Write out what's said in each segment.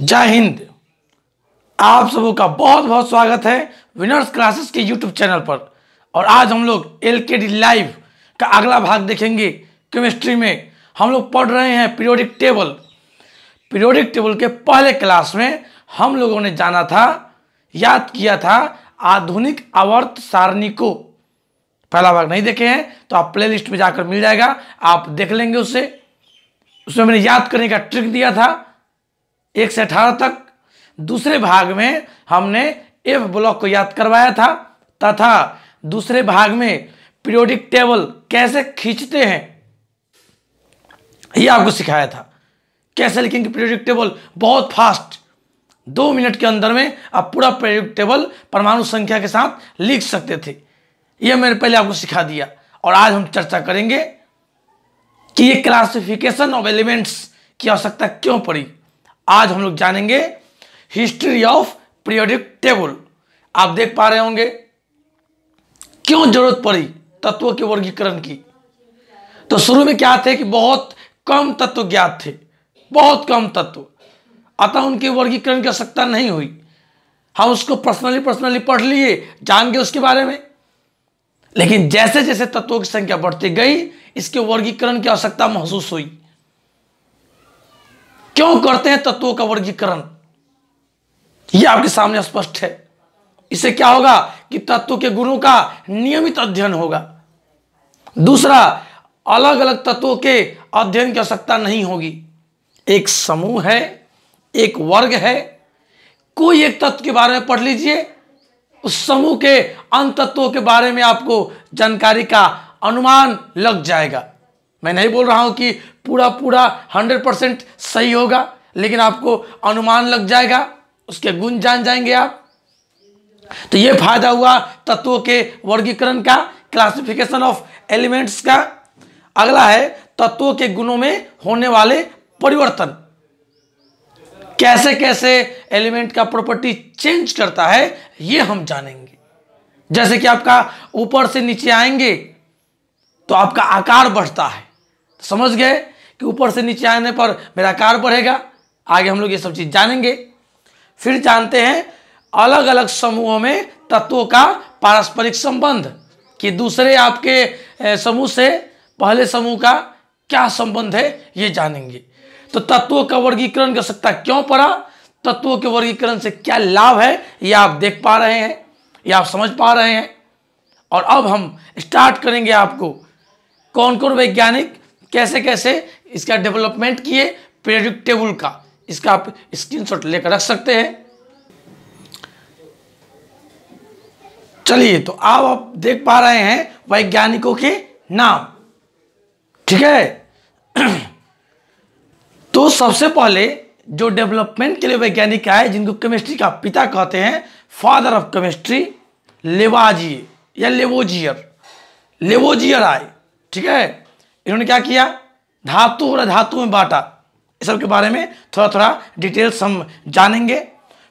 जय हिंद आप सबों का बहुत बहुत स्वागत है विनर्स क्लासेस के यूट्यूब चैनल पर और आज हम लोग एल के डी लाइव का अगला भाग देखेंगे केमिस्ट्री में हम लोग पढ़ रहे हैं पीरियोडिक टेबल पीरियोडिक टेबल के पहले क्लास में हम लोगों ने जाना था याद किया था आधुनिक आवर्त सारणी को पहला भाग नहीं देखे हैं तो आप प्ले में जाकर मिल जाएगा आप देख लेंगे उसे उसमें मैंने याद करने का ट्रिक दिया था एक से अठारह तक दूसरे भाग में हमने एफ ब्लॉक को याद करवाया था तथा दूसरे भाग में पीरियोडिक टेबल कैसे खींचते हैं यह आपको सिखाया था कैसे लिखेंगे पीरियोडिक टेबल बहुत फास्ट दो मिनट के अंदर में आप पूरा पीरियोडिक टेबल परमाणु संख्या के साथ लिख सकते थे यह मैंने पहले आपको सिखा दिया और आज हम चर्चा करेंगे कि ये क्लासिफिकेशन ऑफ एलिमेंट्स की आवश्यकता क्यों पड़ी आज हम लोग जानेंगे हिस्ट्री ऑफ पीरियोडिक टेबल आप देख पा रहे होंगे क्यों जरूरत पड़ी तत्वों के वर्गीकरण की तो शुरू में क्या थे कि बहुत कम तत्व ज्ञात थे बहुत कम तत्व अतः उनके वर्गीकरण की आवश्यकता नहीं हुई हम उसको पर्सनली पर्सनली पढ़ लिए जान गए उसके बारे में लेकिन जैसे जैसे तत्वों की संख्या बढ़ती गई इसके वर्गीकरण की आवश्यकता महसूस हुई क्यों करते हैं तत्वों का वर्गीकरण यह आपके सामने स्पष्ट है इससे क्या होगा कि तत्व के गुणों का नियमित अध्ययन होगा दूसरा अलग अलग तत्वों के अध्ययन की आवश्यकता नहीं होगी एक समूह है एक वर्ग है कोई एक तत्व के बारे में पढ़ लीजिए उस समूह के अन तत्वों के बारे में आपको जानकारी का अनुमान लग जाएगा मैं नहीं बोल रहा हूं कि पूरा पूरा हंड्रेड परसेंट सही होगा लेकिन आपको अनुमान लग जाएगा उसके गुण जान जाएंगे आप तो ये फायदा हुआ तत्वों के वर्गीकरण का क्लासिफिकेशन ऑफ एलिमेंट्स का अगला है तत्वों के गुणों में होने वाले परिवर्तन कैसे कैसे एलिमेंट का प्रॉपर्टी चेंज करता है ये हम जानेंगे जैसे कि आपका ऊपर से नीचे आएंगे तो आपका आकार बढ़ता है समझ गए कि ऊपर से नीचे आने पर मेरा कार बढ़ेगा आगे हम लोग ये सब चीज़ जानेंगे फिर जानते हैं अलग अलग समूहों में तत्वों का पारस्परिक संबंध कि दूसरे आपके समूह से पहले समूह का क्या संबंध है ये जानेंगे तो तत्वों का वर्गीकरण की सकता क्यों पड़ा तत्वों के वर्गीकरण से क्या लाभ है ये आप देख पा रहे हैं या आप समझ पा रहे हैं और अब हम स्टार्ट करेंगे आपको कौन कौन वैज्ञानिक कैसे कैसे इसका डेवलपमेंट किए पीरियडिक टेबल का इसका आप स्क्रीनशॉट लेकर रख सकते हैं चलिए तो आप आप देख पा रहे हैं वैज्ञानिकों के नाम ठीक है तो सबसे पहले जो डेवलपमेंट के लिए वैज्ञानिक आए जिनको केमिस्ट्री का पिता कहते हैं फादर ऑफ केमिस्ट्री लेवाजिए या लेवोजियर लेवोजियर आए ठीक है इन्होंने क्या किया धातु और अधातु में बांटा इस सब के बारे में थोड़ा थोड़ा डिटेल्स हम जानेंगे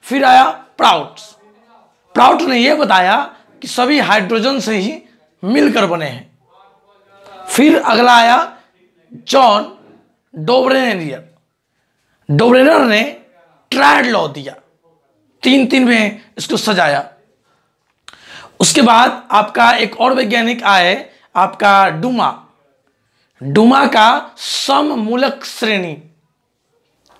फिर आया प्राउट प्राउट ने यह बताया कि सभी हाइड्रोजन से ही मिलकर बने हैं फिर अगला आया जॉन डोबरेनियर डोबरेनर ने ट्रायड लॉ दिया तीन तीन में इसको सजाया उसके बाद आपका एक और वैज्ञानिक आए आपका डुमा डुमा का सममूलक श्रेणी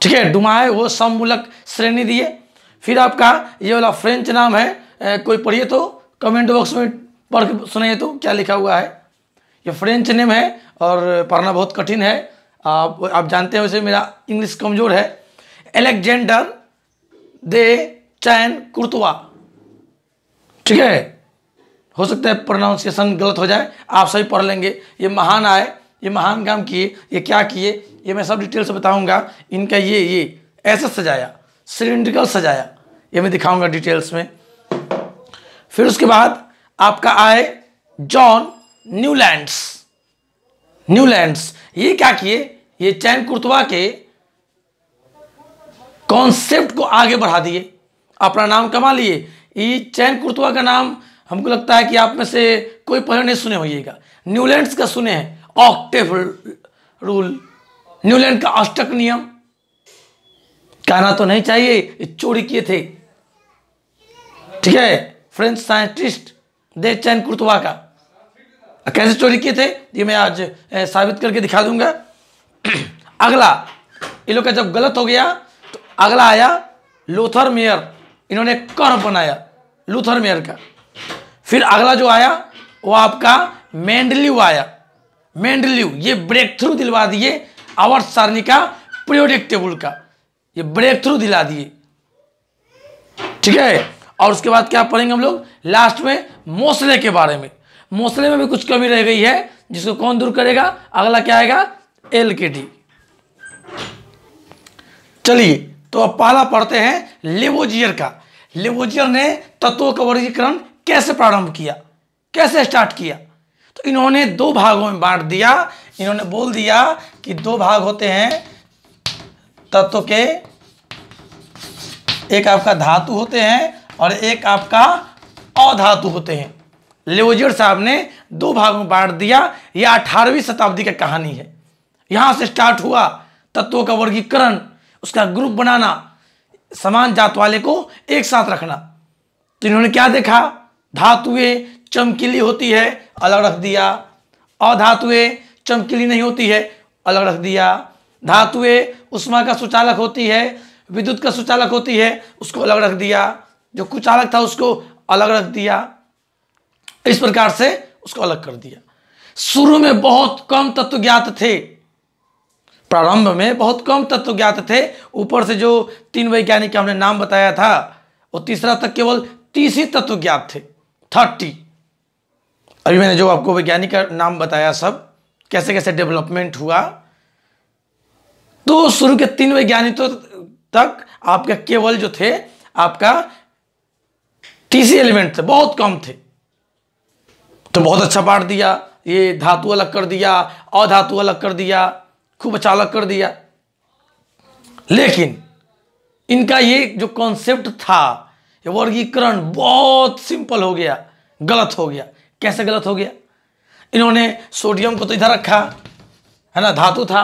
ठीक है डुमा है वो सममूलक श्रेणी दिए फिर आपका ये वाला फ्रेंच नाम है ए, कोई पढ़िए तो कमेंट बॉक्स में पढ़ के तो क्या लिखा हुआ है ये फ्रेंच नेम है और पढ़ना बहुत कठिन है आप आप जानते हैं वैसे मेरा इंग्लिश कमज़ोर है एलेक्जेंडर दे चैन कुर्तवा ठीक है हो सकता है प्रोनाउंसिएशन गलत हो जाए आप सही पढ़ लेंगे ये महान आए ये महान काम किए ये क्या किए ये मैं सब डिटेल से बताऊंगा इनका ये ये ऐसा सजाया सिलेंड्रिकल सजाया ये मैं दिखाऊंगा डिटेल्स में फिर उसके बाद आपका आए जॉन न्यूलैंड्स न्यूलैंड्स ये क्या किए ये चैन कुर्तवा के कॉन्सेप्ट को आगे बढ़ा दिए अपना नाम कमा लिए ये चैन कुर्तवा का नाम हमको लगता है कि आप में से कोई पहले नहीं सुने होइएगा न्यूलैंड्स का सुने हैं ऑक्टिव रूल न्यूलैंड का अष्टक नियम कहना तो नहीं चाहिए ये चोरी किए थे ठीक है फ्रेंच साइंटिस्ट दे चैन कुर्तवा का कैसे चोरी किए थे ये मैं आज साबित करके दिखा दूंगा अगला इन लोग का जब गलत हो गया तो अगला आया लोथर मेयर इन्होंने कर बनाया लूथर मेयर का फिर अगला जो आया वो आपका मेंडली आया मेंडल्यू ये ब्रेक थ्रू दिलवा दिए आवर्त सारणी का प्रियोडिक टेबल का ये ब्रेक थ्रू दिला दिए ठीक है और उसके बाद क्या पढ़ेंगे हम लोग लास्ट में मोसले के बारे में मौसले में भी कुछ कमी रह गई है जिसको कौन दूर करेगा अगला क्या आएगा एल के डी चलिए तो अब पहला पढ़ते हैं लेवोजियर का लेवोजियर ने तत्व का वर्गीकरण कैसे प्रारंभ किया कैसे स्टार्ट किया तो इन्होंने दो भागों में बांट दिया इन्होंने बोल दिया कि दो भाग होते हैं तत्व के एक आपका धातु होते हैं और एक आपका अधातु होते हैं लेवजर साहब ने दो भाग में बांट दिया यह अठारहवीं शताब्दी का कहानी है यहां से स्टार्ट हुआ तत्वों का वर्गीकरण उसका ग्रुप बनाना समान जात वाले को एक साथ रखना तो इन्होंने क्या देखा धातुएं चमकीली होती है अलग रख दिया अधातुएं चमकीली नहीं होती है अलग रख दिया धातुएं उष्मा का सुचालक होती है विद्युत का सुचालक होती है उसको अलग रख दिया जो कुचालक था उसको अलग रख दिया इस प्रकार से उसको अलग कर दिया शुरू में बहुत कम तत्व ज्ञात थे प्रारंभ में बहुत कम तत्व ज्ञात थे ऊपर से जो तीन वैज्ञानिक का हमने नाम बताया था और तीसरा तक केवल तीस ही तत्व ज्ञात थे थर्टी अभी मैंने जो आपको वैज्ञानिक का नाम बताया सब कैसे कैसे डेवलपमेंट हुआ तो शुरू के तीन वैज्ञानिक तो तक आपका केवल जो थे आपका टीसी एलिमेंट थे बहुत कम थे तो बहुत अच्छा पार्ट दिया ये धातु अलग कर दिया अधातु अलग कर दिया खूब अच्छा अलग कर दिया लेकिन इनका ये जो कॉन्सेप्ट था ये वर्गीकरण बहुत सिंपल हो गया गलत हो गया कैसे गलत हो गया इन्होंने सोडियम को तो इधर रखा है ना धातु था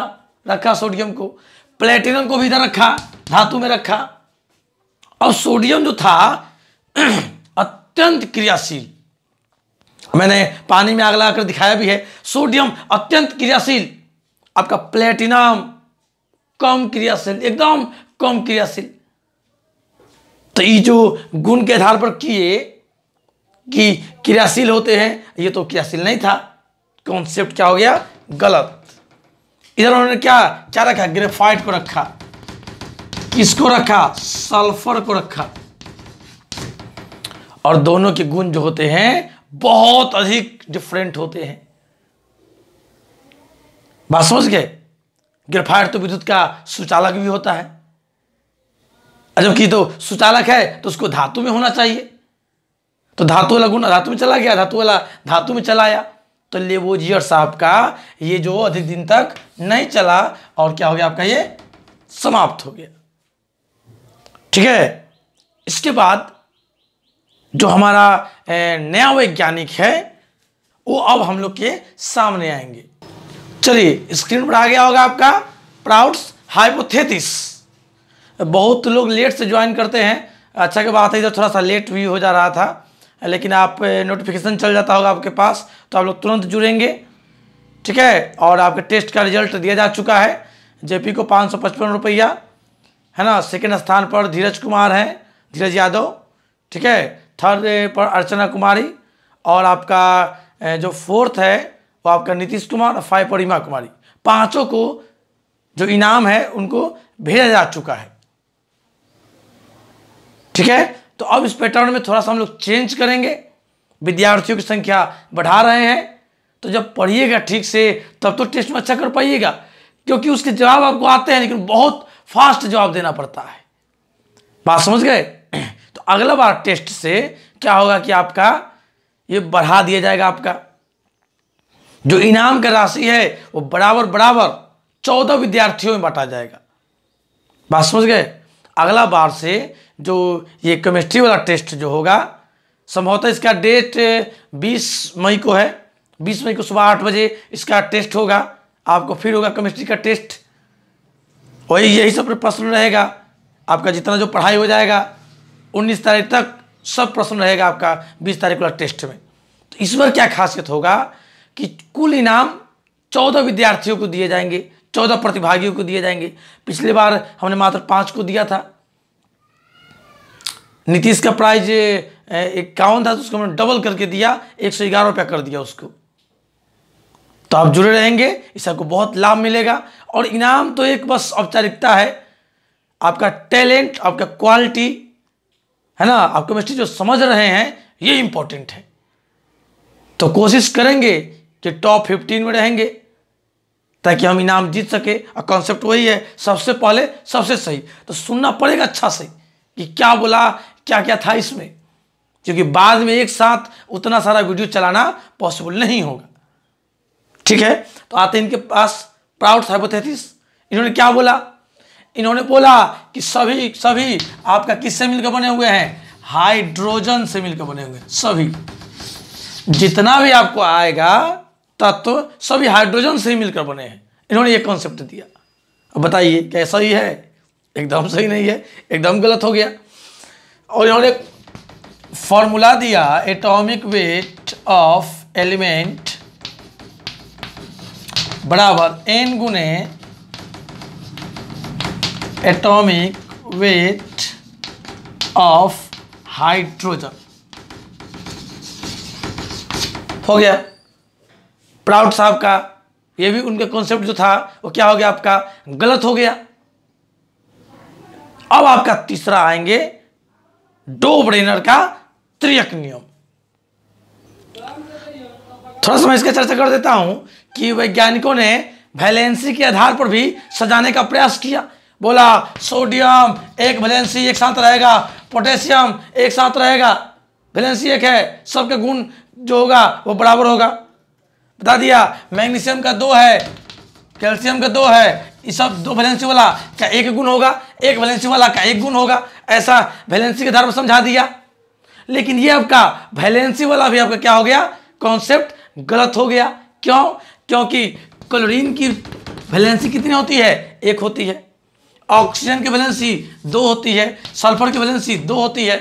रखा सोडियम को प्लेटिनम को भी इधर रखा धातु में रखा और सोडियम जो था अत्यंत क्रियाशील मैंने पानी में आग लगाकर दिखाया भी है सोडियम अत्यंत क्रियाशील आपका प्लेटिनम कम क्रियाशील एकदम कम क्रियाशील तो ये जो गुण के आधार पर किए कि क्रियाशील होते हैं ये तो क्रियाशील नहीं था कॉन्सेप्ट क्या हो गया गलत इधर उन्होंने क्या क्या रखा ग्रेफाइट को रखा किसको रखा सल्फर को रखा और दोनों के गुण जो होते हैं बहुत अधिक डिफरेंट होते हैं बात समझ गए ग्रेफाइट तो विद्युत का सुचालक भी होता है जबकि तो सुचालक है तो उसको धातु में होना चाहिए तो धातु वाला गुण धातु में चला गया धातु वाला धातु में चला आया तो लेबोजियर साहब का ये जो अधिक दिन तक नहीं चला और क्या हो गया आपका ये समाप्त हो गया ठीक है इसके बाद जो हमारा नया वैज्ञानिक है वो अब हम लोग के सामने आएंगे चलिए स्क्रीन पर आ गया होगा आपका प्राउड्स हाइपोथेटिस बहुत लोग लेट से ज्वाइन करते हैं अच्छा की बात है इधर थोड़ा सा लेट भी हो जा रहा था लेकिन आप नोटिफिकेशन चल जाता होगा आपके पास तो आप लोग तुरंत जुड़ेंगे ठीक है और आपके टेस्ट का रिजल्ट दिया जा चुका है जेपी को पाँच सौ पचपन रुपया है ना सेकेंड स्थान पर धीरज कुमार हैं धीरज यादव ठीक है थर्ड पर अर्चना कुमारी और आपका जो फोर्थ है वो आपका नीतीश कुमार और फाइव पर रीमा कुमारी पाँचों को जो इनाम है उनको भेजा जा चुका है ठीक है तो अब इस पैटर्न में थोड़ा सा हम लोग चेंज करेंगे विद्यार्थियों की संख्या बढ़ा रहे हैं तो जब पढ़िएगा ठीक से तब तो टेस्ट में अच्छा कर पाइएगा क्योंकि उसके जवाब आपको आते हैं लेकिन बहुत फास्ट जवाब देना पड़ता है बात समझ गए तो अगला बार टेस्ट से क्या होगा कि आपका ये बढ़ा दिया जाएगा आपका जो इनाम का राशि है वो बराबर बराबर चौदह विद्यार्थियों में बांटा जाएगा बात समझ गए अगला बार से जो ये केमिस्ट्री वाला टेस्ट जो होगा संभवतः इसका डेट 20 मई को है 20 मई को सुबह आठ बजे इसका टेस्ट होगा आपको फिर होगा केमिस्ट्री का टेस्ट वही यही सब प्रश्न रहेगा आपका जितना जो पढ़ाई हो जाएगा 19 तारीख तक सब प्रश्न रहेगा आपका 20 तारीख वाला टेस्ट में तो इस बार क्या खासियत होगा कि कुल इनाम चौदह विद्यार्थियों को दिए जाएंगे चौदह प्रतिभागियों को दिए जाएंगे पिछले बार हमने मात्र पाँच को दिया था नीतीश का प्राइज इक्यावन था तो उसको हमने डबल करके दिया एक सौ ग्यारह रुपया कर दिया उसको तो आप जुड़े रहेंगे इससे आपको बहुत लाभ मिलेगा और इनाम तो एक बस औपचारिकता है आपका टैलेंट आपका क्वालिटी है ना आप केमिस्ट्री जो समझ रहे हैं ये इंपॉर्टेंट है तो कोशिश करेंगे कि टॉप फिफ्टीन में रहेंगे ताकि हम इनाम जीत सके और कॉन्सेप्ट वही है सबसे पहले सबसे सही तो सुनना पड़ेगा अच्छा से कि क्या बोला क्या क्या था इसमें क्योंकि बाद में एक साथ उतना सारा वीडियो चलाना पॉसिबल नहीं होगा ठीक है तो आते इनके पास प्राउड हाइपोथेसिस इन्होंने क्या बोला इन्होंने बोला कि सभी सभी आपका किससे मिलकर बने हुए हैं हाइड्रोजन से मिलकर बने हुए सभी जितना भी आपको आएगा तत्व सभी हाइड्रोजन से ही मिलकर बने हैं इन्होंने ये कॉन्सेप्ट दिया अब बताइए कैसा ही है एकदम सही नहीं है एकदम गलत हो गया और इन्होंने फॉर्मूला दिया एटॉमिक वेट ऑफ एलिमेंट बराबर एन गुने एटॉमिक वेट ऑफ हाइड्रोजन हो गया प्राउड साहब का ये भी उनका कॉन्सेप्ट जो था वो क्या हो गया आपका गलत हो गया अब आपका तीसरा आएंगे डो ब्रेनर का त्रियक नियम थोड़ा सा मैं इसका चर्चा कर देता हूं कि वैज्ञानिकों ने वैलेंसी के आधार पर भी सजाने का प्रयास किया बोला सोडियम एक वैलेंसी एक साथ रहेगा पोटेशियम एक साथ रहेगा वैलेंसी एक है सबके गुण जो होगा वो बराबर होगा बता दिया मैग्नीशियम का दो है कैल्शियम का दो है ये सब दो वैलेंसी वाला का एक गुण होगा एक वैलेंसी वाला का एक गुण होगा ऐसा वैलेंसी के आधार पर समझा दिया लेकिन ये आपका वैलेंसी वाला भी आपका क्या हो गया कॉन्सेप्ट गलत हो गया क्यों क्योंकि क्लोरीन की वैलेंसी कितनी होती है एक होती है ऑक्सीजन की वैलेंसी दो होती है सल्फर की वैलेंसी दो होती है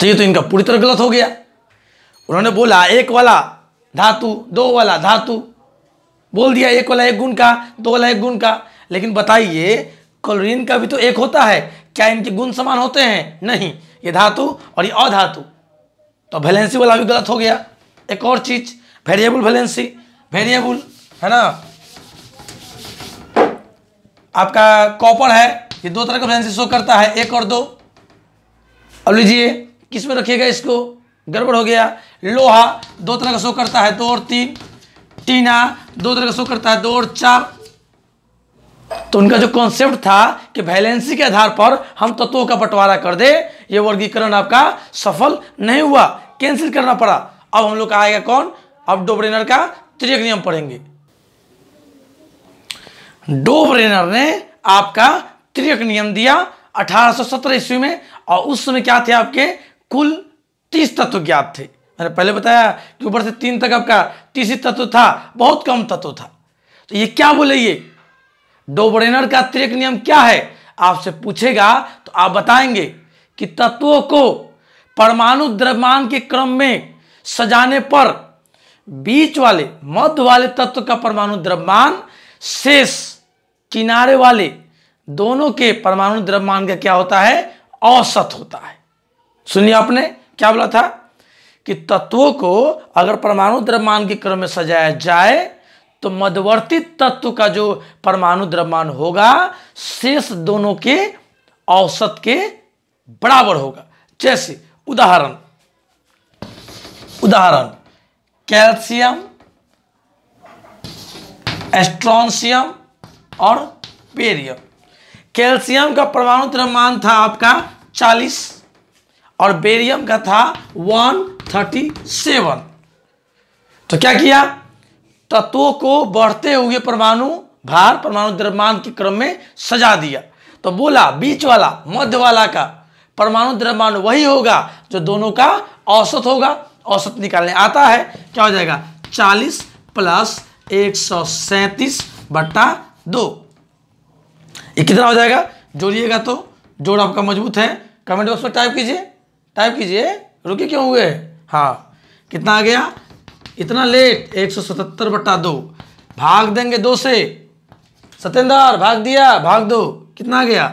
तो ये तो इनका पूरी तरह गलत हो गया उन्होंने बोला एक वाला धातु दो वाला धातु बोल दिया एक वाला एक गुण का दो वाला एक गुण का लेकिन बताइए क्लोरीन का भी तो एक होता है क्या इनके गुण समान होते हैं नहीं ये धातु और ये अधातु तो वैलेंसी वाला भी गलत हो गया एक और चीज वेरिएबल वैलेंसी वेरिएबल है ना आपका कॉपर है ये दो तरह का वैलेंसी शो करता है एक और दो अब लीजिए किस में रखिएगा इसको गड़बड़ हो गया लोहा दो तरह का शो करता है दो और तीन टीना दो तरह का शो करता है दो और चार तो उनका जो कॉन्सेप्ट था कि वैलेंसी के आधार पर हम तत्वों का बंटवारा कर दे ये वर्गीकरण आपका सफल नहीं हुआ कैंसिल करना पड़ा अब हम लोग का आएगा कौन अब डोब्रेनर का त्रिय नियम पढ़ेंगे डोब्रेनर ने आपका त्रिय नियम दिया 1817 ईस्वी में और उस समय क्या थे आपके कुल तीस तत्व ज्ञात थे मैंने पहले बताया कि ऊपर से तीन तक आपका तीसरी तत्व था बहुत कम तत्व था तो ये क्या बोले ये डोबरेनर का अतिरिक्त नियम क्या है आपसे पूछेगा तो आप बताएंगे कि तत्वों को परमाणु द्रव्यमान के क्रम में सजाने पर बीच वाले मध्य वाले तत्व का परमाणु द्रव्यमान शेष किनारे वाले दोनों के परमाणु द्रव्यमान का क्या होता है औसत होता है सुनिए आपने क्या बोला था कि तत्वों को अगर परमाणु द्रव्यमान के क्रम में सजाया जाए तो मध्यवर्ती तत्व का जो परमाणु द्रव्यमान होगा शेष दोनों के औसत के बराबर होगा जैसे उदाहरण उदाहरण कैल्शियम एस्ट्रॉनशियम और पेरियम कैल्शियम का परमाणु द्रव्यमान था आपका और बेरियम का था 137 तो क्या किया तत्वों को बढ़ते हुए परमाणु भार परमाणु द्रव्यमान के क्रम में सजा दिया तो बोला बीच वाला मध्य वाला का परमाणु द्रव्यमान वही होगा जो दोनों का औसत होगा औसत निकालने आता है क्या हो जाएगा 40 प्लस एक सौ सैंतीस बट्टा दो ये कितना हो जाएगा जोड़िएगा तो जोड़ आपका मजबूत है कमेंट बॉक्स में टाइप कीजिए टाइप कीजिए रुके क्यों हुए हाँ कितना आ गया इतना लेट एक सौ सतहत्तर बटा दो भाग देंगे दो से सत्येंद्र भाग दिया भाग दो कितना आ गया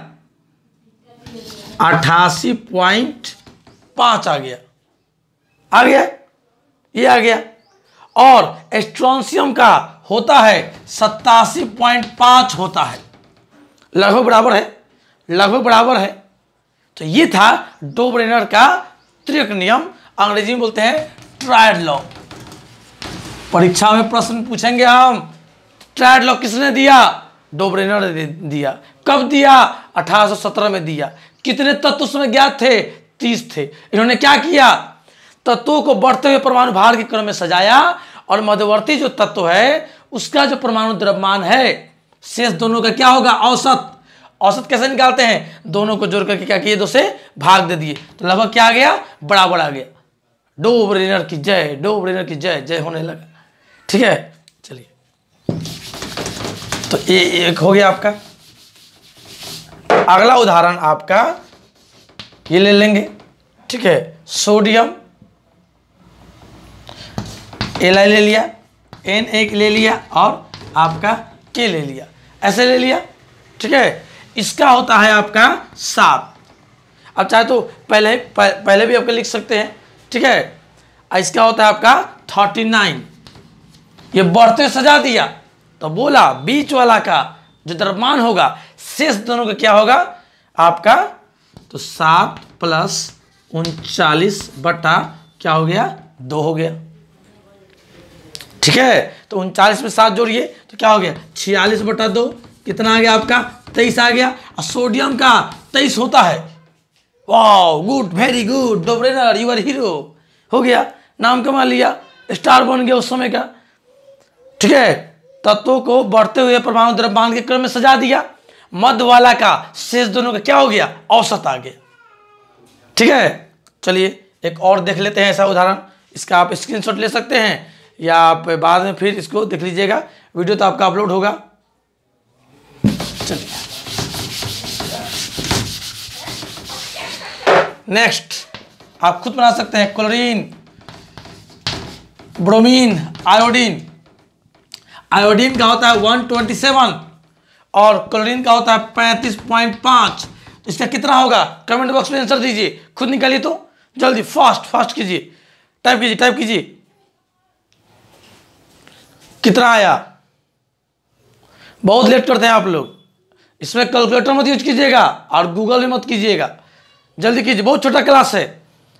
अठासी पॉइंट पाँच आ गया आ गया ये आ गया और एस्ट्रॉन्सियम का होता है सत्तासी पॉइंट पाँच होता है लगभग बराबर है लगभग बराबर है तो ये था डो ब्रेनर का त्रिक नियम अंग्रेजी में बोलते हैं ट्रायड लॉ परीक्षा में प्रश्न पूछेंगे हम ट्रायड लॉ किसने दिया डोब्रेनर ने दिया कब दिया 1817 में दिया कितने तत्व उसमें ज्ञात थे तीस थे इन्होंने क्या किया तत्वों को बढ़ते हुए परमाणु भार के क्रम में सजाया और मध्यवर्ती जो तत्व है उसका जो परमाणु द्रव्यमान है शेष दोनों का क्या होगा औसत औसत कैसे निकालते हैं दोनों को जोड़ करके क्या किए दो से भाग दे दिए तो लगभग क्या आ गया बराबर आ गया ब्रेनर की जय ब्रेनर की जय जय होने लगा ठीक है चलिए तो ये एक हो गया आपका अगला उदाहरण आपका ये ले लेंगे ठीक है सोडियम एल ले लिया एन एक ले लिया और आपका के ले लिया ऐसे ले लिया ठीक है इसका होता है आपका सात अब चाहे तो पहले पहले भी आपका लिख सकते हैं ठीक है इसका होता है आपका थर्टी नाइन ये बढ़ते सजा दिया तो बोला बीच वाला का जो द्रव्यमान होगा शेष दोनों का क्या होगा आपका तो सात प्लस उनचालीस बटा क्या हो गया दो हो गया ठीक है तो उनचालीस में सात जोड़िए तो क्या हो गया छियालीस बटा दो कितना आ गया आपका तेईस आ गया और सोडियम का तेईस होता है wow good very good Dobereiner your hero हो गया नाम कमा लिया स्टार बन गया उस समय का ठीक है तत्वों को बढ़ते हुए परमाणु द्रव्यमान के क्रम में सजा दिया मध्य वाला का शेष दोनों का क्या हो गया औसत आ गया ठीक है चलिए एक और देख लेते हैं ऐसा उदाहरण इसका आप स्क्रीनशॉट ले सकते हैं या आप बाद में फिर इसको देख लीजिएगा वीडियो तो आपका अपलोड होगा चल गया नेक्स्ट आप खुद बना सकते हैं क्लोरीन ब्रोमीन आयोडीन आयोडीन का होता है 127 और क्लोरीन का होता है 35.5 इसका कितना होगा कमेंट बॉक्स में आंसर दीजिए खुद निकालिए तो जल्दी फास्ट फास्ट कीजिए टाइप कीजिए टाइप कीजिए कितना आया बहुत लेट करते हैं आप लोग इसमें कैलकुलेटर मत यूज कीजिएगा और गूगल भी मत कीजिएगा जल्दी कीजिए बहुत छोटा क्लास है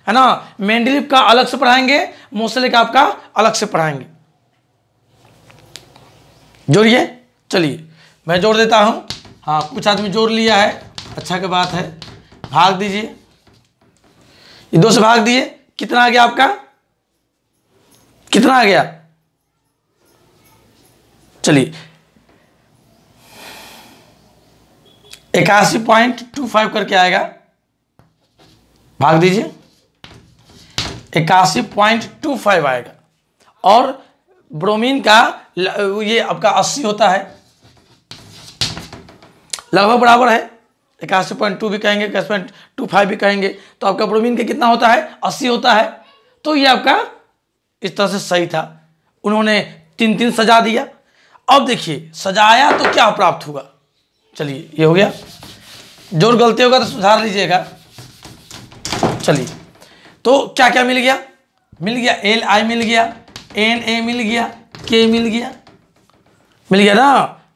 है ना मेंडलिप का अलग से पढ़ाएंगे मोसले का आपका अलग से पढ़ाएंगे जोड़िए चलिए मैं जोड़ देता हूँ हाँ कुछ आदमी जोड़ लिया है अच्छा की बात है भाग दीजिए ये दो से भाग दिए कितना आ गया आपका कितना आ गया चलिए इक्यासी पॉइंट टू फाइव करके आएगा भाग दीजिए इक्यासी पॉइंट टू फाइव आएगा और ब्रोमीन का ये आपका अस्सी होता है लगभग बराबर है इक्यासी पॉइंट टू भी कहेंगे इक्यासी पॉइंट टू फाइव भी कहेंगे तो आपका ब्रोमीन का कितना होता है अस्सी होता है तो ये आपका इस तरह से सही था उन्होंने तीन तीन सजा दिया अब देखिए सजाया तो क्या प्राप्त हुआ चलिए ये हो गया जो गलती होगा तो सुधार लीजिएगा चलिए तो क्या क्या मिल गया मिल गया एल आई मिल गया एन ए मिल गया के मिल गया मिल गया ना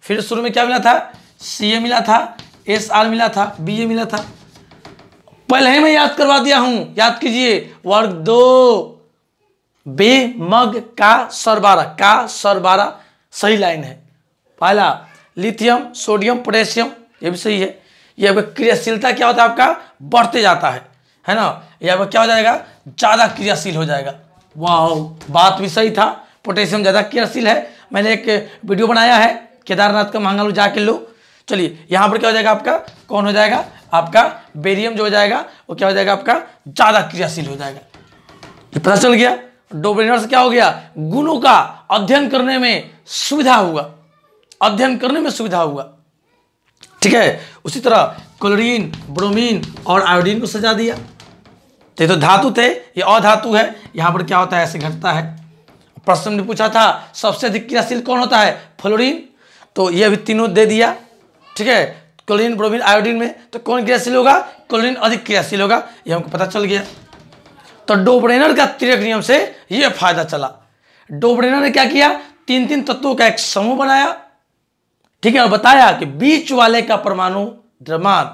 फिर शुरू में क्या मिला था सी ए मिला था एस आर मिला था बी ए मिला था पहले ही मैं याद करवा दिया हूं याद कीजिए वर्ग दो बे मग का सरबारा का सरबारा सही लाइन है पहला लिथियम सोडियम पोटेशियम ये भी सही है ये आपका क्रियाशीलता क्या होता है आपका बढ़ते जाता है है ना ये आपका क्या हो जाएगा ज़्यादा क्रियाशील हो जाएगा वाह बात भी सही था पोटेशियम ज़्यादा क्रियाशील है मैंने एक वीडियो बनाया है केदारनाथ का मांगा लू जाके लो चलिए यहाँ पर क्या हो जाएगा आपका कौन हो जाएगा आपका बेरियम जो हो जाएगा वो क्या हो जाएगा आपका ज़्यादा क्रियाशील हो जाएगा ये पता चल गया डोबेनर्स क्या हो गया गुणों का अध्ययन करने में सुविधा होगा अध्ययन करने में सुविधा हुआ ठीक है उसी तरह क्लोरीन ब्रोमीन और आयोडीन को सजा दिया तो ये तो धातु थे ये अधातु है यहाँ पर क्या होता है ऐसे घटता है प्रश्न ने पूछा था सबसे अधिक क्रियाशील कौन होता है फ्लोरीन तो ये अभी तीनों दे दिया ठीक है क्लोरीन ब्रोमीन आयोडीन में तो कौन क्रियाशील होगा क्लोरीन अधिक क्रियाशील होगा ये हमको पता चल गया तो डोब्रेनर का तिरक नियम से ये फायदा चला डोब्रेनर ने क्या किया तीन तीन तत्वों का एक समूह बनाया ठीक है और बताया कि बीच वाले का परमाणु द्रमान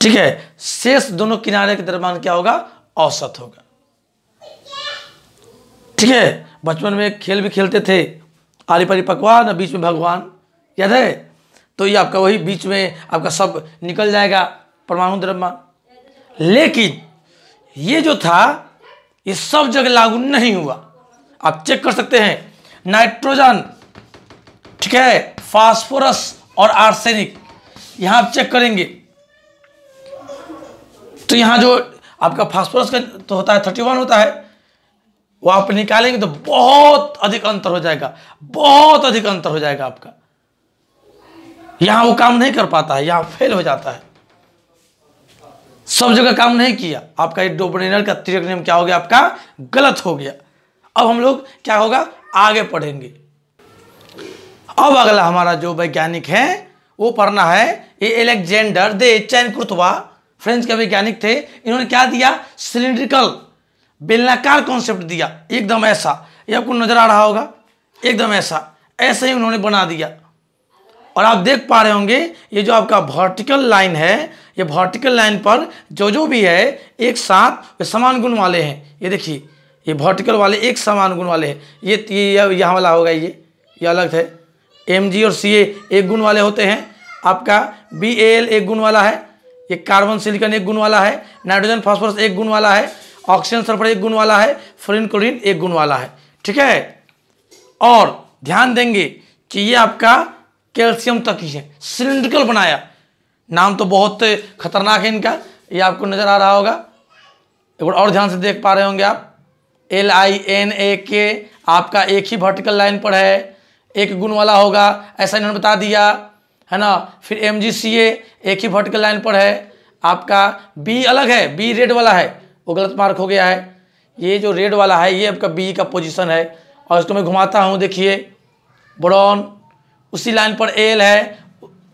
ठीक है शेष दोनों किनारे के द्रमान क्या होगा औसत होगा ठीक है बचपन में खेल भी खेलते थे आरी परी पकवान और बीच में भगवान याद है तो ये आपका वही बीच में आपका सब निकल जाएगा परमाणु द्रव्यमान लेकिन ये जो था ये सब जगह लागू नहीं हुआ आप चेक कर सकते हैं नाइट्रोजन ठीक है फास्फोरस और आर्सेनिक यहाँ आप चेक करेंगे तो यहाँ जो आपका फास्फोरस का तो होता है थर्टी वन होता है वो आप निकालेंगे तो बहुत अधिक अंतर हो जाएगा बहुत अधिक अंतर हो जाएगा आपका यहाँ वो काम नहीं कर पाता है यहाँ फेल हो जाता है सब जगह काम नहीं किया आपका ये डोबोनेनर का त्रिक नियम क्या हो गया आपका गलत हो गया अब हम लोग क्या होगा आगे पढ़ेंगे अब अगला हमारा जो वैज्ञानिक है वो पढ़ना है ये एलेक्जेंडर दे चैन कुर्तवा फ्रेंच के वैज्ञानिक थे इन्होंने क्या दिया सिलिंड्रिकल बेलनाकार कॉन्सेप्ट दिया एकदम ऐसा ये आपको नजर आ रहा होगा एकदम ऐसा ऐसे ही उन्होंने बना दिया और आप देख पा रहे होंगे ये जो आपका वर्टिकल लाइन है ये वर्टिकल लाइन पर जो जो भी है एक साथ वे समान गुण वाले हैं ये देखिए ये वर्टिकल वाले एक समान गुण वाले हैं ये यहाँ वाला होगा ये ये अलग है एम जी और सी ए एक गुण वाले होते हैं आपका बी ए एल एक गुण वाला है ये कार्बन सिलिकन एक गुण वाला है नाइट्रोजन फॉस्फोरस एक गुण वाला है ऑक्सीजन सल्फर एक गुण वाला है फ्लोरिन क्लोरिन एक गुण वाला है ठीक है और ध्यान देंगे कि ये आपका कैल्शियम तक ही है सिलिंड्रिकल बनाया नाम तो बहुत खतरनाक है इनका ये आपको नज़र आ रहा होगा एक बार और ध्यान से देख पा रहे होंगे आप एल आई एन ए के आपका एक ही वर्टिकल लाइन पर है एक गुण वाला होगा ऐसा इन्होंने बता दिया है ना फिर एम एक ही वर्टिकल लाइन पर है आपका बी अलग है बी रेड वाला है वो गलत मार्क हो गया है ये जो रेड वाला है ये आपका बी का पोजिशन है और इसको मैं घुमाता हूँ देखिए ब्रॉन उसी लाइन पर एल है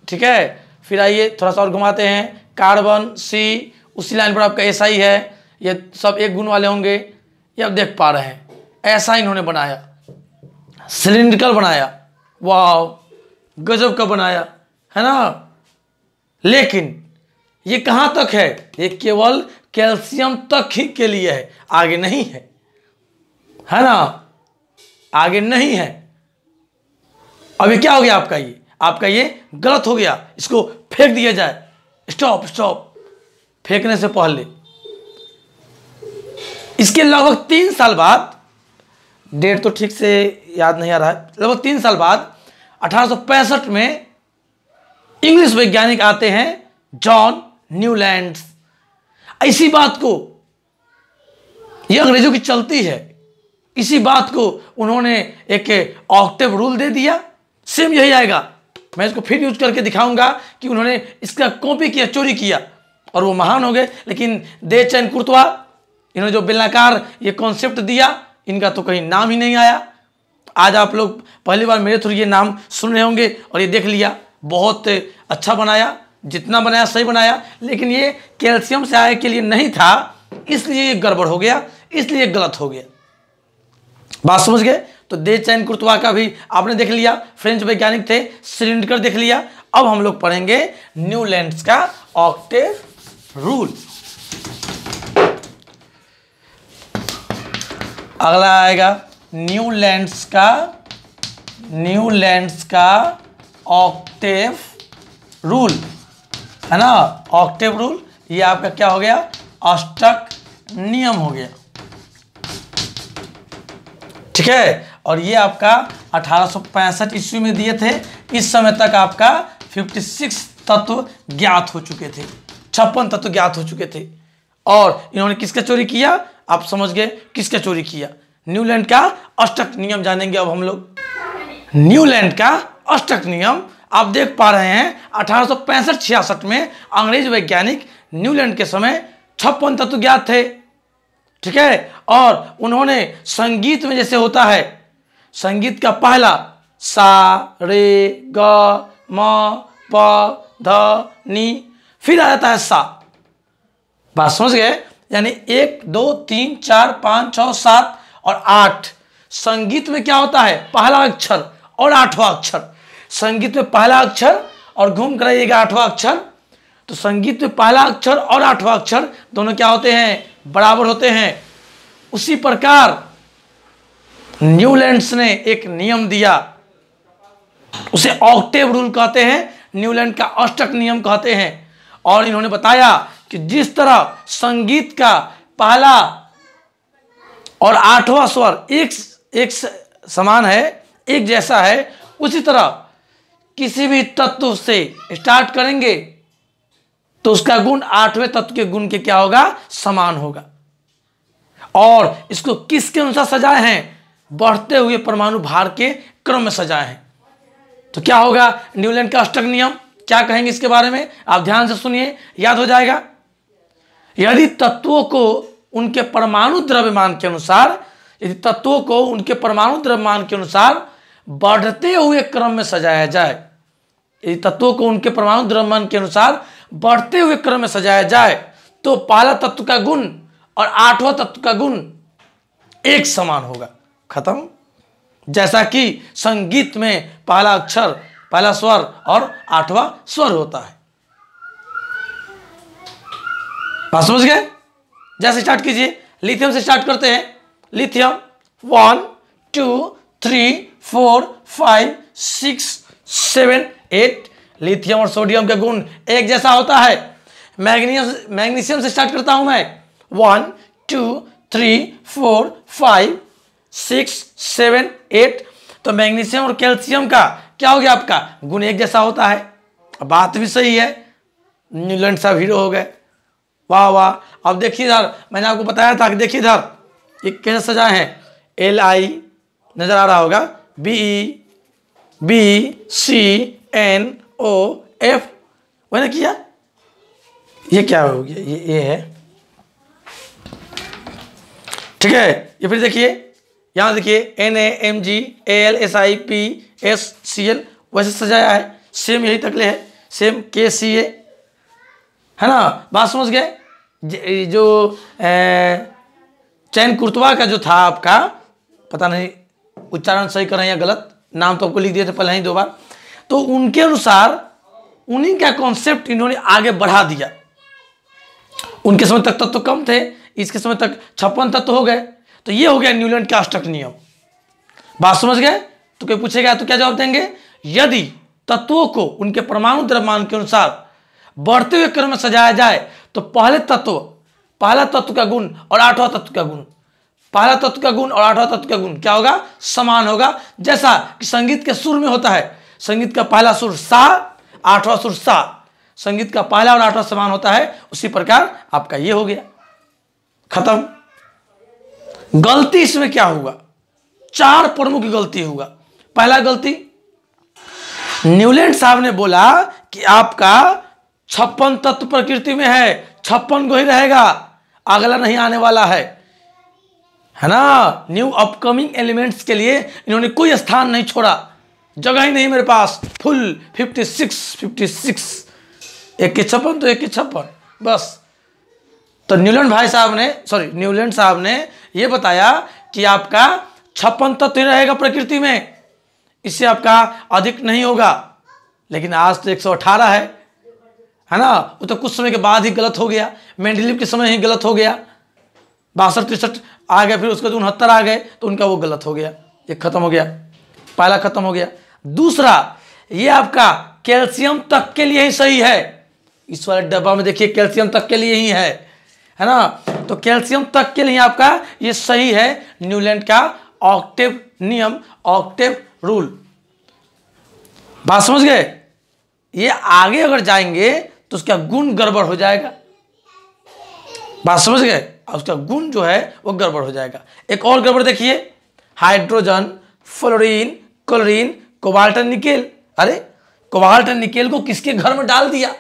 ठीक है फिर आइए थोड़ा सा और घुमाते हैं कार्बन सी उसी लाइन पर आपका एस आई है ये सब एक गुण वाले होंगे ये आप देख पा रहे हैं ऐसा इन्होंने बनाया सिलिंड्रिकल बनाया वाह गजब का बनाया है ना लेकिन ये कहाँ तक है ये केवल कैल्शियम तक ही के लिए है आगे नहीं है है ना आगे नहीं है अभी क्या हो गया आपका ये आपका ये गलत हो गया इसको फेंक दिया जाए स्टॉप स्टॉप फेंकने से पहले इसके लगभग तीन साल बाद डेट तो ठीक से याद नहीं आ रहा है लगभग तीन साल बाद अठारह में इंग्लिश वैज्ञानिक आते हैं जॉन न्यूलैंड इसी बात को ये अंग्रेजों की चलती है इसी बात को उन्होंने एक ऑक्टिव रूल दे दिया सेम यही आएगा मैं इसको फिर यूज करके दिखाऊंगा कि उन्होंने इसका कॉपी किया चोरी किया और वो महान हो गए लेकिन दे चैन कुर्तवा इन्होंने जो बेलनाकार ये कॉन्सेप्ट दिया इनका तो कहीं नाम ही नहीं आया आज आप लोग पहली बार मेरे थ्रू ये नाम सुन रहे होंगे और ये देख लिया बहुत अच्छा बनाया जितना बनाया सही बनाया लेकिन ये कैल्शियम से आय के लिए नहीं था इसलिए ये गड़बड़ हो गया इसलिए गलत हो गया बात समझ गए तो दे चैन कुर्तवा का भी आपने देख लिया फ्रेंच वैज्ञानिक थे सिलिंडकर देख लिया अब हम लोग पढ़ेंगे न्यूलैंड का ऑक्टेव रूल अगला आएगा न्यू लैंड्स का न्यू लैंड्स का ऑक्टेव रूल है ना ऑक्टेव रूल ये आपका क्या हो गया अष्टक नियम हो गया ठीक है और ये आपका अठारह ईस्वी में दिए थे इस समय तक आपका 56 तत्व ज्ञात हो चुके थे छप्पन तत्व ज्ञात हो चुके थे और इन्होंने किसका चोरी किया आप समझ गए किसके चोरी किया न्यूलैंड का अष्टक नियम जानेंगे अब हम लोग न्यूलैंड का अष्टक नियम आप देख पा रहे हैं अठारह सौ में अंग्रेज वैज्ञानिक न्यूलैंड के समय छप्पन तत्व ज्ञात थे ठीक है और उन्होंने संगीत में जैसे होता है संगीत का पहला सा रे ग म प ध नी फिर आ जाता है सा बात समझ गए यानी एक दो तीन चार पांच छ सात और आठ संगीत में क्या होता है पहला अक्षर और आठवां अक्षर संगीत में पहला अक्षर और घूम कर आइएगा आठवां अक्षर तो संगीत में पहला अक्षर और आठवां अक्षर दोनों क्या होते हैं बराबर होते हैं उसी प्रकार न्यूलैंड्स ने एक नियम दिया उसे ऑक्टेव रूल कहते हैं न्यूलैंड का अष्टक नियम कहते हैं और इन्होंने बताया कि जिस तरह संगीत का पहला और आठवां स्वर एक एक समान है एक जैसा है उसी तरह किसी भी तत्व से स्टार्ट करेंगे तो उसका गुण आठवें तत्व के गुण के क्या होगा समान होगा और इसको किसके अनुसार सजाए हैं बढ़ते हुए परमाणु भार के क्रम में सजाए हैं तो क्या होगा न्यूलैंड का अष्टक नियम क्या कहेंगे इसके बारे में आप ध्यान से सुनिए याद हो जाएगा यदि तत्वों को उनके परमाणु द्रव्यमान के अनुसार यदि तत्वों को उनके परमाणु द्रव्यमान के अनुसार बढ़ते हुए क्रम में सजाया जाए यदि तत्वों को उनके परमाणु द्रव्यमान के अनुसार बढ़ते हुए क्रम में सजाया जाए तो पहला तत्व का गुण और आठवां तत्व का गुण एक समान होगा खत्म जैसा कि संगीत में पहला अक्षर पहला स्वर और आठवां स्वर होता है बात समझ गए जैसे स्टार्ट कीजिए लिथियम से स्टार्ट करते हैं lithium one two three four five six seven eight lithium और सोडियम के गुण एक जैसा होता है मैग्नीशियम मैग्नीशियम से स्टार्ट करता हूं मैं one two three four five six seven eight तो मैग्नीशियम और कैल्शियम का क्या हो गया आपका गुण एक जैसा होता है बात भी सही है न्यूलैंड साहब हीरो हो गए वाह वाह अब देखिए इधर मैंने आपको बताया था कि देखिए इधर ये कैसे सजा है एल आई नज़र आ रहा होगा B B C N O F मैंने किया ये क्या हो गया ये ये है ठीक है ये फिर देखिए यहाँ देखिए N A M G A L S I P S C L वैसे सजाया है सेम यही तकले है सेम के सी ए है ना बात समझ गए जो चैन कुर्तवा का जो था आपका पता नहीं उच्चारण सही करें या गलत नाम तो आपको लिख दिए थे पहले ही दो बार तो उनके अनुसार उन्हीं का कॉन्सेप्ट इन्होंने आगे बढ़ा दिया उनके समय तक तत्व तो कम थे इसके समय तक छप्पन तत्व तो हो गए तो ये हो गया न्यूलैंड का अष्टक नियम बात समझ गए तो कोई पूछेगा तो क्या जवाब देंगे यदि तत्वों को उनके परमाणु द्रव्यमान के अनुसार बढ़ते हुए क्रम में सजाया जाए तो पहले तत्व पहला तत्व का गुण और आठवां तत्व का गुण पहला तत्व का गुण और आठवां तत्व का गुण क्या होगा समान होगा जैसा कि संगीत के सुर में होता है संगीत का पहला सुर सा आठवां सुर सा संगीत का पहला और आठवां समान होता है उसी प्रकार आपका ये हो गया खत्म गलती इसमें क्या हुआ चार प्रमुख गलती हुआ पहला गलती न्यूलैंड साहब ने बोला कि आपका छप्पन तत्व प्रकृति में है छप्पन को ही रहेगा अगला नहीं आने वाला है है ना न्यू अपकमिंग एलिमेंट्स के लिए इन्होंने कोई स्थान नहीं छोड़ा जगह ही नहीं मेरे पास full fifty six fifty six एक के छप्पन तो एक के छप्पन बस तो न्यूलैंड भाई साहब ने सॉरी न्यूलैंड साहब ने यह बताया कि आपका छप्पन तत्व तो रहेगा प्रकृति में इससे आपका अधिक नहीं होगा लेकिन आज तो 118 है है ना वो तो कुछ समय के बाद ही गलत हो गया मेंडलिप के समय ही गलत हो गया बासठ तिरसठ आ गए फिर उसके बाद उनहत्तर आ गए तो उनका वो गलत हो गया ये खत्म हो गया पहला खत्म हो गया दूसरा ये आपका कैल्शियम तक के लिए ही सही है इस वाले डब्बा में देखिए कैल्शियम तक के लिए ही है है ना तो कैल्शियम तक के लिए आपका ये सही है न्यूलैंड का ऑक्टिव नियम ऑक्टिव रूल बात समझ गए ये आगे अगर जाएंगे तो उसका गुण गड़बड़ हो जाएगा बात समझ गए उसका गुण जो है वो गड़बड़ हो जाएगा एक और गड़बड़ देखिए hydrogen fluorine chlorine cobalt nickel अरे कोबाल्टन निकेल को किसके घर में डाल दिया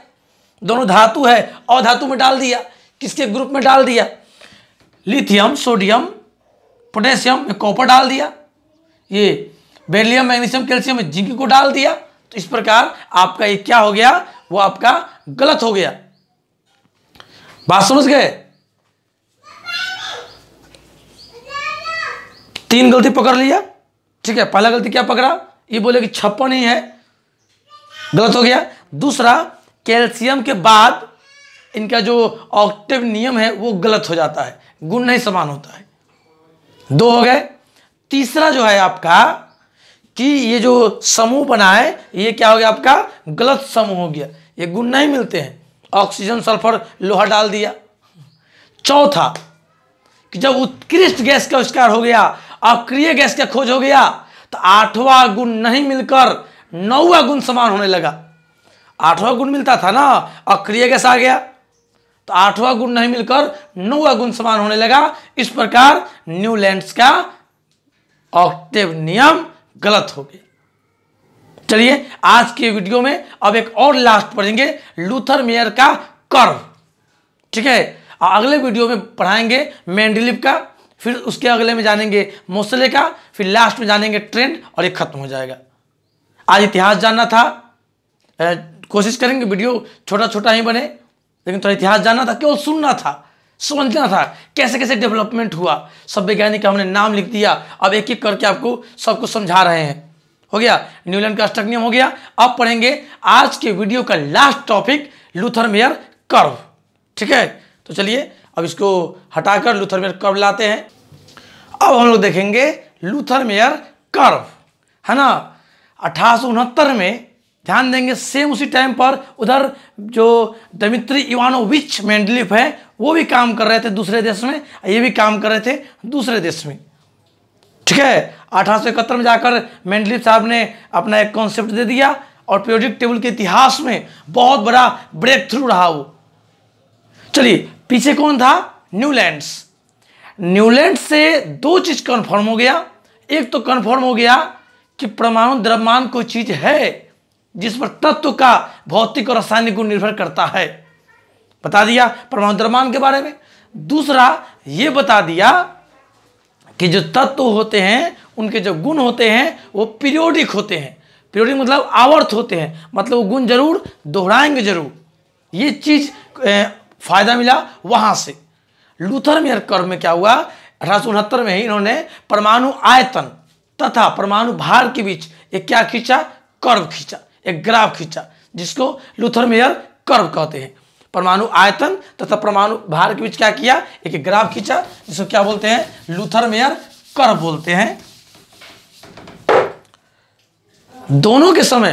दोनों धातु है और धातु में डाल दिया किसके ग्रुप में डाल दिया लिथियम सोडियम पोटेशियम में कॉपर डाल दिया ये बेलियम मैग्नीशियम कैल्शियम में जिंक को डाल दिया तो इस प्रकार आपका ये क्या हो गया वो आपका गलत हो गया बात समझ गए तीन गलती पकड़ लिया ठीक है पहला गलती क्या पकड़ा ये बोले कि छप्पन ही है गलत हो गया दूसरा कैल्शियम के बाद इनका जो ऑक्टिव नियम है वो गलत हो जाता है गुण नहीं समान होता है दो हो गए तीसरा जो है आपका कि ये जो समूह बना है ये क्या हो गया आपका गलत समूह हो गया ये गुण नहीं मिलते हैं ऑक्सीजन सल्फर लोहा डाल दिया चौथा कि जब उत्कृष्ट गैस का आविष्कार हो गया अक्रिय गैस का खोज हो गया तो आठवां गुण नहीं मिलकर नौवा गुण समान होने लगा आठवां गुण मिलता था ना अक्रिय गैस आ गया तो आठवां गुण नहीं मिलकर नौवा गुण समान होने लगा इस प्रकार न्यूलैंड्स का ऑक्टेव नियम गलत हो गया चलिए आज के वीडियो में अब एक और लास्ट पढ़ेंगे लूथर मेयर का कर्व ठीक है अगले वीडियो में पढ़ाएंगे मैंडलिप का फिर उसके अगले में जानेंगे मोसले का फिर लास्ट में जानेंगे ट्रेंड और ये खत्म हो जाएगा आज इतिहास जानना था ए, कोशिश करेंगे वीडियो छोटा छोटा ही बने लेकिन थोड़ा तो इतिहास जानना था केवल सुनना था समझना था कैसे कैसे डेवलपमेंट हुआ सब वैज्ञानिक हमने नाम लिख दिया अब एक एक करके आपको सबको समझा रहे हैं हो गया न्यूलैंड का अष्टक नियम हो गया अब पढ़ेंगे आज के वीडियो का last topic Lothar Meyer curve ठीक है तो चलिए अब इसको हटाकर लूथर मेयर कर्व लाते हैं अब हम लोग देखेंगे लूथर मेयर कर्व है ना अठारह में ध्यान देंगे सेम उसी टाइम पर उधर जो दमित्री इवानोविच मेंडलिफ है वो भी काम कर रहे थे दूसरे देश में ये भी काम कर रहे थे दूसरे देश में ठीक है अठारह इकहत्तर में जाकर मेंडलिव साहब ने अपना एक कॉन्सेप्ट दे दिया और पीरियोडिक टेबल के इतिहास में बहुत बड़ा ब्रेक थ्रू रहा वो चलिए पीछे कौन था न्यूलैंड्स न्यूलैंड से दो चीज कन्फर्म हो गया एक तो कन्फर्म हो गया कि परमाणु द्रव्यमान कोई चीज है जिस पर तत्व का भौतिक और रासायनिक गुण निर्भर करता है बता दिया परमाणु द्रव्यमान के बारे में दूसरा यह बता दिया कि जो तत्व होते हैं उनके जो गुण होते हैं वो पीरियोडिक होते हैं पीरियोडिक मतलब आवर्त होते हैं मतलब वो गुण जरूर दोहराएंगे जरूर ये चीज़ फ़ायदा मिला वहां से लूथर में कर्व में क्या हुआ अठारह उनहत्तर में ही इन्होंने परमाणु आयतन तथा परमाणु भार के बीच एक क्या खींचा कर्व खींचा एक ग्राफ खींचा जिसको लूथर मेयर कर्व कहते हैं परमाणु आयतन तथा परमाणु भार के बीच क्या किया एक ग्राफ खींचा जिसको क्या बोलते हैं लूथर मेयर कर बोलते हैं दोनों के समय